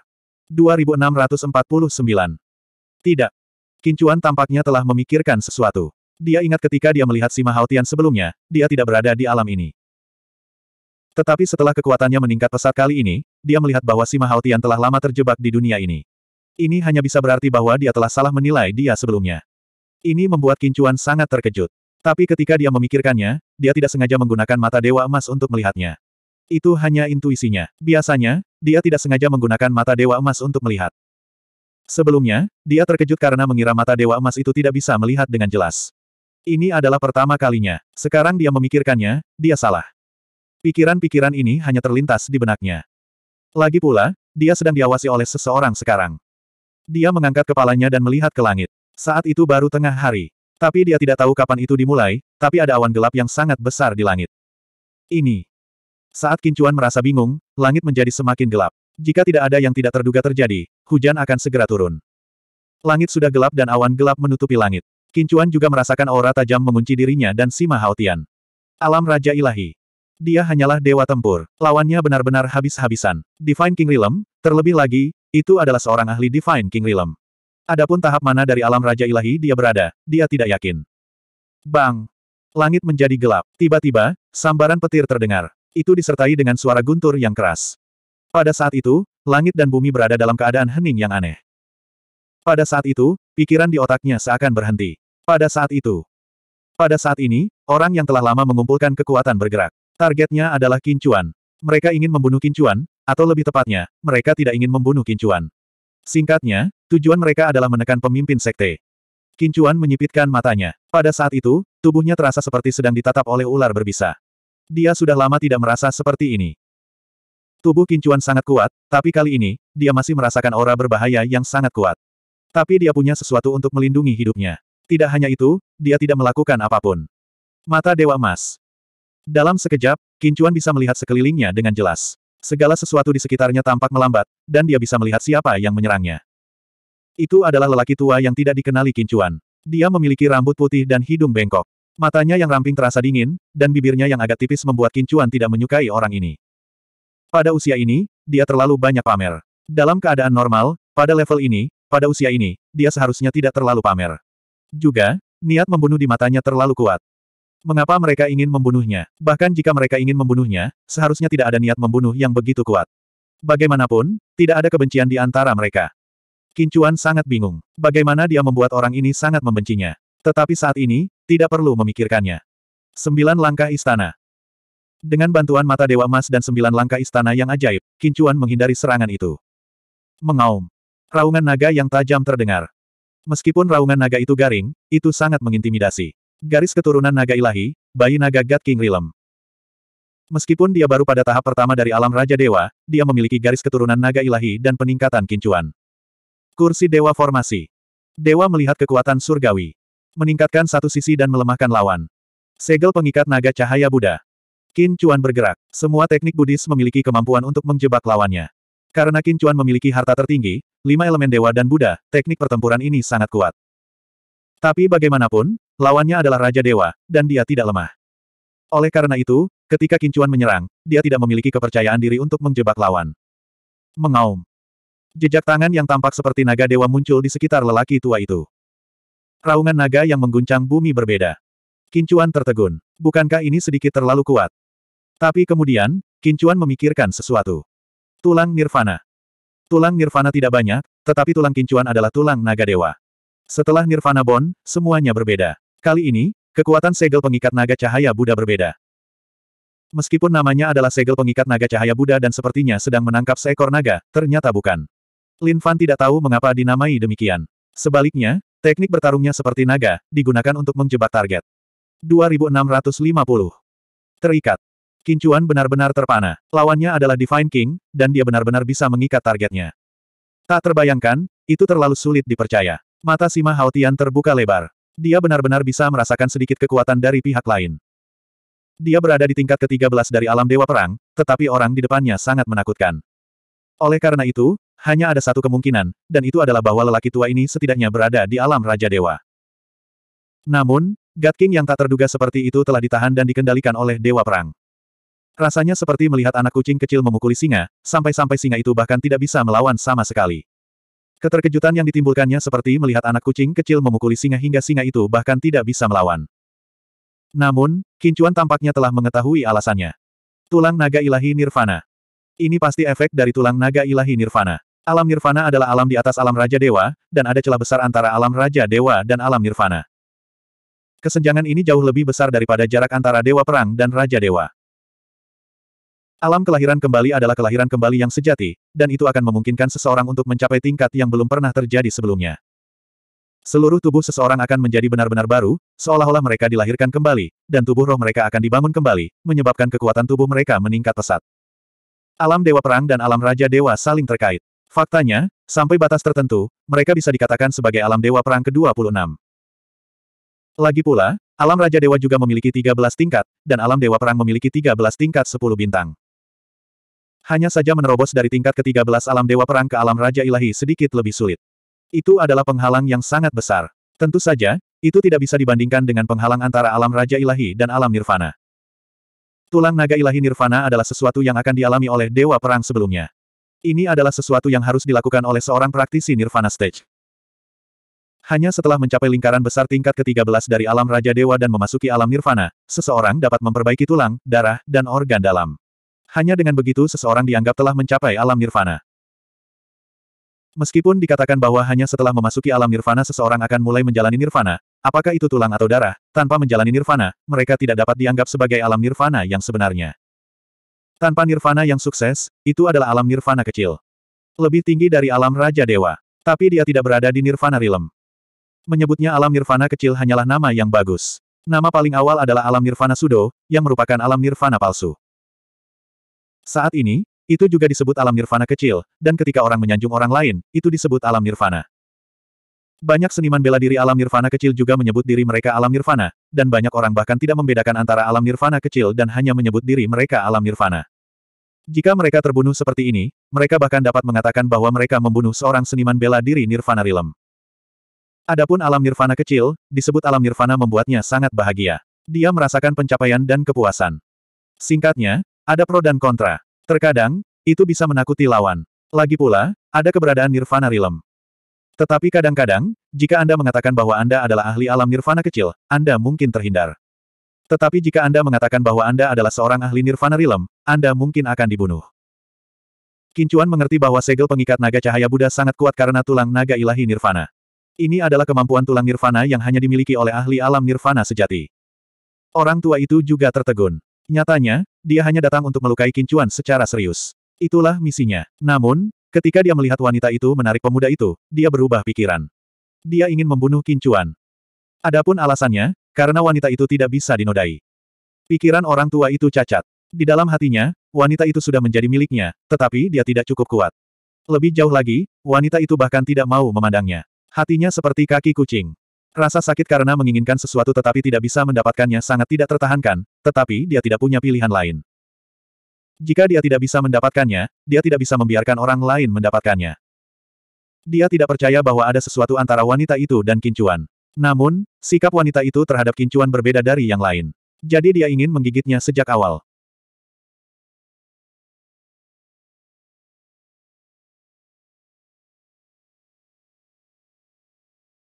Speaker 1: 2649. Tidak. Kincuan tampaknya telah memikirkan sesuatu. Dia ingat ketika dia melihat Sima Haotian sebelumnya, dia tidak berada di alam ini. Tetapi setelah kekuatannya meningkat pesat kali ini, dia melihat bahwa Sima Haotian telah lama terjebak di dunia ini. Ini hanya bisa berarti bahwa dia telah salah menilai dia sebelumnya. Ini membuat Kincuan sangat terkejut. Tapi ketika dia memikirkannya, dia tidak sengaja menggunakan mata Dewa Emas untuk melihatnya. Itu hanya intuisinya. Biasanya, dia tidak sengaja menggunakan mata Dewa Emas untuk melihat. Sebelumnya, dia terkejut karena mengira mata Dewa Emas itu tidak bisa melihat dengan jelas. Ini adalah pertama kalinya. Sekarang dia memikirkannya, dia salah. Pikiran-pikiran ini hanya terlintas di benaknya. Lagi pula, dia sedang diawasi oleh seseorang sekarang. Dia mengangkat kepalanya dan melihat ke langit. Saat itu baru tengah hari. Tapi dia tidak tahu kapan itu dimulai, tapi ada awan gelap yang sangat besar di langit. Ini. Saat Kincuan merasa bingung, langit menjadi semakin gelap. Jika tidak ada yang tidak terduga terjadi, hujan akan segera turun. Langit sudah gelap dan awan gelap menutupi langit. Kincuan juga merasakan aura tajam mengunci dirinya dan Sima Haotian. Alam Raja Ilahi. Dia hanyalah dewa tempur. Lawannya benar-benar habis-habisan. Divine King Realm, terlebih lagi, itu adalah seorang ahli Divine King Realm. Adapun tahap mana dari alam Raja Ilahi dia berada, dia tidak yakin. Bang! Langit menjadi gelap. Tiba-tiba, sambaran petir terdengar. Itu disertai dengan suara guntur yang keras. Pada saat itu, langit dan bumi berada dalam keadaan hening yang aneh. Pada saat itu, pikiran di otaknya seakan berhenti. Pada saat itu. Pada saat ini, orang yang telah lama mengumpulkan kekuatan bergerak. Targetnya adalah Kincuan. Mereka ingin membunuh Kincuan, atau lebih tepatnya, mereka tidak ingin membunuh Kincuan. Singkatnya, tujuan mereka adalah menekan pemimpin sekte. Kincuan menyipitkan matanya. Pada saat itu, tubuhnya terasa seperti sedang ditatap oleh ular berbisa. Dia sudah lama tidak merasa seperti ini. Tubuh Kincuan sangat kuat, tapi kali ini, dia masih merasakan aura berbahaya yang sangat kuat. Tapi dia punya sesuatu untuk melindungi hidupnya. Tidak hanya itu, dia tidak melakukan apapun. Mata Dewa Emas. Dalam sekejap, Kincuan bisa melihat sekelilingnya dengan jelas. Segala sesuatu di sekitarnya tampak melambat, dan dia bisa melihat siapa yang menyerangnya. Itu adalah lelaki tua yang tidak dikenali Kincuan. Dia memiliki rambut putih dan hidung bengkok. Matanya yang ramping terasa dingin, dan bibirnya yang agak tipis membuat Kincuan tidak menyukai orang ini. Pada usia ini, dia terlalu banyak pamer. Dalam keadaan normal, pada level ini, pada usia ini, dia seharusnya tidak terlalu pamer. Juga, niat membunuh di matanya terlalu kuat, Mengapa mereka ingin membunuhnya? Bahkan jika mereka ingin membunuhnya, seharusnya tidak ada niat membunuh yang begitu kuat. Bagaimanapun, tidak ada kebencian di antara mereka. Kincuan sangat bingung. Bagaimana dia membuat orang ini sangat membencinya. Tetapi saat ini, tidak perlu memikirkannya. Sembilan langkah istana. Dengan bantuan mata Dewa Emas dan sembilan langkah istana yang ajaib, Kincuan menghindari serangan itu. Mengaum. Raungan naga yang tajam terdengar. Meskipun raungan naga itu garing, itu sangat mengintimidasi. Garis keturunan naga ilahi, bayi naga God King Realm. Meskipun dia baru pada tahap pertama dari alam Raja Dewa, dia memiliki garis keturunan naga ilahi dan peningkatan kincuan. Kursi Dewa Formasi. Dewa melihat kekuatan surgawi. Meningkatkan satu sisi dan melemahkan lawan. Segel pengikat naga cahaya Buddha. Qin Chuan bergerak. Semua teknik Buddhis memiliki kemampuan untuk menjebak lawannya. Karena Qin Chuan memiliki harta tertinggi, lima elemen dewa dan Buddha, teknik pertempuran ini sangat kuat. Tapi bagaimanapun, lawannya adalah Raja Dewa, dan dia tidak lemah. Oleh karena itu, ketika Kincuan menyerang, dia tidak memiliki kepercayaan diri untuk menjebak lawan. Mengaum. Jejak tangan yang tampak seperti naga dewa muncul di sekitar lelaki tua itu. Raungan naga yang mengguncang bumi berbeda. Kincuan tertegun. Bukankah ini sedikit terlalu kuat? Tapi kemudian, Kincuan memikirkan sesuatu. Tulang Nirvana. Tulang Nirvana tidak banyak, tetapi tulang Kincuan adalah tulang naga dewa. Setelah Nirvana Bond, semuanya berbeda. Kali ini, kekuatan segel pengikat naga cahaya Buddha berbeda. Meskipun namanya adalah segel pengikat naga cahaya Buddha dan sepertinya sedang menangkap seekor naga, ternyata bukan. Lin Fan tidak tahu mengapa dinamai demikian. Sebaliknya, teknik bertarungnya seperti naga, digunakan untuk menjebak target. 2650. Terikat. Kincuan benar-benar terpana. Lawannya adalah Divine King, dan dia benar-benar bisa mengikat targetnya. Tak terbayangkan, itu terlalu sulit dipercaya. Mata Sima Haotian terbuka lebar. Dia benar-benar bisa merasakan sedikit kekuatan dari pihak lain. Dia berada di tingkat ke-13 dari alam Dewa Perang, tetapi orang di depannya sangat menakutkan. Oleh karena itu, hanya ada satu kemungkinan, dan itu adalah bahwa lelaki tua ini setidaknya berada di alam Raja Dewa. Namun, God King yang tak terduga seperti itu telah ditahan dan dikendalikan oleh Dewa Perang. Rasanya seperti melihat anak kucing kecil memukuli singa, sampai-sampai singa itu bahkan tidak bisa melawan sama sekali. Keterkejutan yang ditimbulkannya seperti melihat anak kucing kecil memukuli singa hingga singa itu bahkan tidak bisa melawan. Namun, Kincuan tampaknya telah mengetahui alasannya. Tulang naga ilahi nirvana. Ini pasti efek dari tulang naga ilahi nirvana. Alam nirvana adalah alam di atas alam raja dewa, dan ada celah besar antara alam raja dewa dan alam nirvana. Kesenjangan ini jauh lebih besar daripada jarak antara dewa perang dan raja dewa. Alam kelahiran kembali adalah kelahiran kembali yang sejati, dan itu akan memungkinkan seseorang untuk mencapai tingkat yang belum pernah terjadi sebelumnya. Seluruh tubuh seseorang akan menjadi benar-benar baru, seolah-olah mereka dilahirkan kembali, dan tubuh roh mereka akan dibangun kembali, menyebabkan kekuatan tubuh mereka meningkat pesat. Alam Dewa Perang dan Alam Raja Dewa saling terkait. Faktanya, sampai batas tertentu, mereka bisa dikatakan sebagai Alam Dewa Perang ke-26. Lagi pula, Alam Raja Dewa juga memiliki 13 tingkat, dan Alam Dewa Perang memiliki 13 tingkat 10 bintang. Hanya saja menerobos dari tingkat ke-13 alam dewa perang ke alam raja ilahi sedikit lebih sulit. Itu adalah penghalang yang sangat besar. Tentu saja, itu tidak bisa dibandingkan dengan penghalang antara alam raja ilahi dan alam nirvana. Tulang naga ilahi nirvana adalah sesuatu yang akan dialami oleh dewa perang sebelumnya. Ini adalah sesuatu yang harus dilakukan oleh seorang praktisi Nirvana Stage. Hanya setelah mencapai lingkaran besar tingkat ke-13 dari alam Raja Dewa dan memasuki alam Nirvana, seseorang dapat memperbaiki tulang, darah, dan organ dalam. Hanya dengan begitu seseorang dianggap telah mencapai alam nirvana. Meskipun dikatakan bahwa hanya setelah memasuki alam nirvana seseorang akan mulai menjalani nirvana, apakah itu tulang atau darah, tanpa menjalani nirvana, mereka tidak dapat dianggap sebagai alam nirvana yang sebenarnya. Tanpa nirvana yang sukses, itu adalah alam nirvana kecil. Lebih tinggi dari alam Raja Dewa. Tapi dia tidak berada di nirvana realm. Menyebutnya alam nirvana kecil hanyalah nama yang bagus. Nama paling awal adalah alam nirvana sudo, yang merupakan alam nirvana palsu. Saat ini, itu juga disebut alam nirvana kecil, dan ketika orang menyanjung orang lain, itu disebut alam nirvana. Banyak seniman bela diri alam nirvana kecil juga menyebut diri mereka alam nirvana, dan banyak orang bahkan tidak membedakan antara alam nirvana kecil dan hanya menyebut diri mereka alam nirvana. Jika mereka terbunuh seperti ini, mereka bahkan dapat mengatakan bahwa mereka membunuh seorang seniman bela diri nirvana rilem. Adapun alam nirvana kecil, disebut alam nirvana membuatnya sangat bahagia. Dia merasakan pencapaian dan kepuasan. Singkatnya, ada pro dan kontra. Terkadang, itu bisa menakuti lawan. Lagi pula, ada keberadaan Nirvana Realm. Tetapi kadang-kadang, jika Anda mengatakan bahwa Anda adalah ahli alam Nirvana kecil, Anda mungkin terhindar. Tetapi jika Anda mengatakan bahwa Anda adalah seorang ahli Nirvana Realm, Anda mungkin akan dibunuh. Kincuan mengerti bahwa segel pengikat naga cahaya Buddha sangat kuat karena tulang naga ilahi Nirvana. Ini adalah kemampuan tulang Nirvana yang hanya dimiliki oleh ahli alam Nirvana sejati. Orang tua itu juga tertegun. Nyatanya, dia hanya datang untuk melukai Kincuan secara serius. Itulah misinya. Namun, ketika dia melihat wanita itu menarik pemuda itu, dia berubah pikiran. Dia ingin membunuh Kincuan. Adapun alasannya, karena wanita itu tidak bisa dinodai. Pikiran orang tua itu cacat. Di dalam hatinya, wanita itu sudah menjadi miliknya, tetapi dia tidak cukup kuat. Lebih jauh lagi, wanita itu bahkan tidak mau memandangnya. Hatinya seperti kaki kucing. Rasa sakit karena menginginkan sesuatu tetapi tidak bisa mendapatkannya sangat tidak tertahankan, tetapi dia tidak punya pilihan lain. Jika dia tidak bisa mendapatkannya, dia tidak bisa membiarkan orang lain mendapatkannya. Dia tidak percaya bahwa ada sesuatu antara wanita itu dan kincuan. Namun, sikap wanita itu terhadap kincuan berbeda dari yang lain. Jadi dia ingin menggigitnya sejak awal.